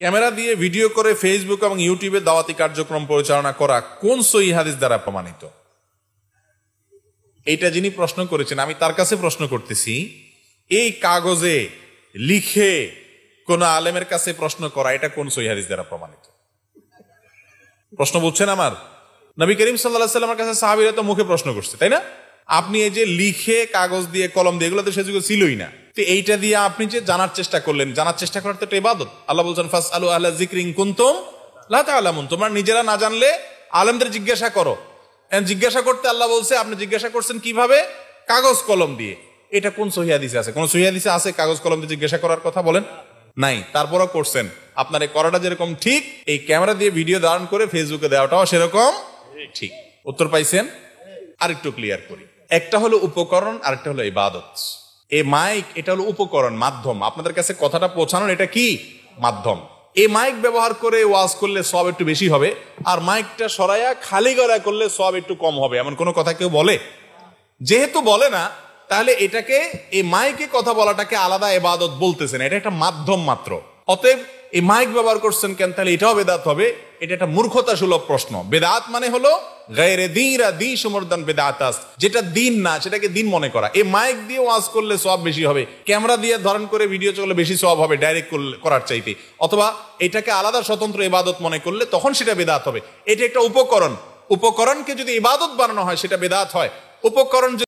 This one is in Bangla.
ক্যামেরা দিয়ে ভিডিও করে ফেসবুক এবং ইউটিউবে দাওয়াতি কার্যক্রম পরিচালনা করা কোন সই হাদিস দ্বারা প্রমাণিত এইটা যিনি প্রশ্ন করেছেন আমি তার কাছে প্রশ্ন করতেছি এই কাগজে লিখে কোন আলেমের কাছে প্রশ্ন করা এটা কোন সই হাদিস দ্বারা প্রমাণিত প্রশ্ন বুঝছেন আমার নবী করিম সাল্লা সাল্লামের কাছে সাহাবিরা তো মুখে প্রশ্ন করছে তাই না আপনি এই যে লিখে কাগজ দিয়ে কলম দিয়ে এগুলো তো সে যুগে ছিলই না তো এইটা দিয়ে আপনি যে জানার চেষ্টা করলেন জানার চেষ্টা করার তো এটা ইবাদত আল্লাহ বলছেন ফাস আলু আল্লাহ জিক্রিং কুন্তুম লাতা তোমার তোমরা নিজেরা না জানলে আলমদের জিজ্ঞাসা করো জিজ্ঞাসা করতে আল্লাহ বলছে আপনি জিজ্ঞাসা করছেন কিভাবে কাগজ কলম দিয়ে এটা কোন সহিদিসে আছে কোন সহিদিসে আছে কাগজ কলম দিয়ে জিজ্ঞাসা করার কথা বলেন নাই তারপরও করছেন আপনার এই করাটা যেরকম ঠিক এই ক্যামেরা দিয়ে ভিডিও ধারণ করে ফেসবুকে দেওয়াটাও সেরকম ঠিক উত্তর পাইছেন আরেকটু ক্লিয়ার করি একটা হলো উপকরণ আরেকটা হলো ইবাদত এ মাইক এটা হলো উপকরণ মাধ্যম আপনাদের কাছে কথাটা পৌঁছানোর এটা কি মাধ্যম এ মাইক ব্যবহার করে ওয়াজ করলে সব একটু বেশি হবে আর মাইকটা সরাইয়া খালি গলা করলে সব একটু কম হবে এমন কোনো কথা কেউ বলে যেহেতু বলে না তাহলে এটাকে এই মাইকে কথা বলাটাকে আলাদা এবাদত বলতেছেন এটা একটা মাধ্যম মাত্র অতএব এই মাইক ব্যবহার করছেন কেন তাহলে এটাও বেদাত হবে এটা একটা মূর্খতা সুলভ প্রশ্ন বেদাত মানে হলো গায়রে দিনরা দিন সমর্দান বেদাতাস যেটা দিন না সেটাকে দিন মনে করা এই মাইক দিয়ে ওয়াজ করলে সব বেশি হবে ক্যামেরা দিয়ে ধরন করে ভিডিও চলে বেশি সব হবে ডাইরেক্ট করার চাইতে অথবা এটাকে আলাদা স্বতন্ত্র ইবাদত মনে করলে তখন সেটা বেদাত হবে এটা একটা উপকরণ উপকরণকে যদি ইবাদত বানানো হয় সেটা বেদাত হয় উপকরণ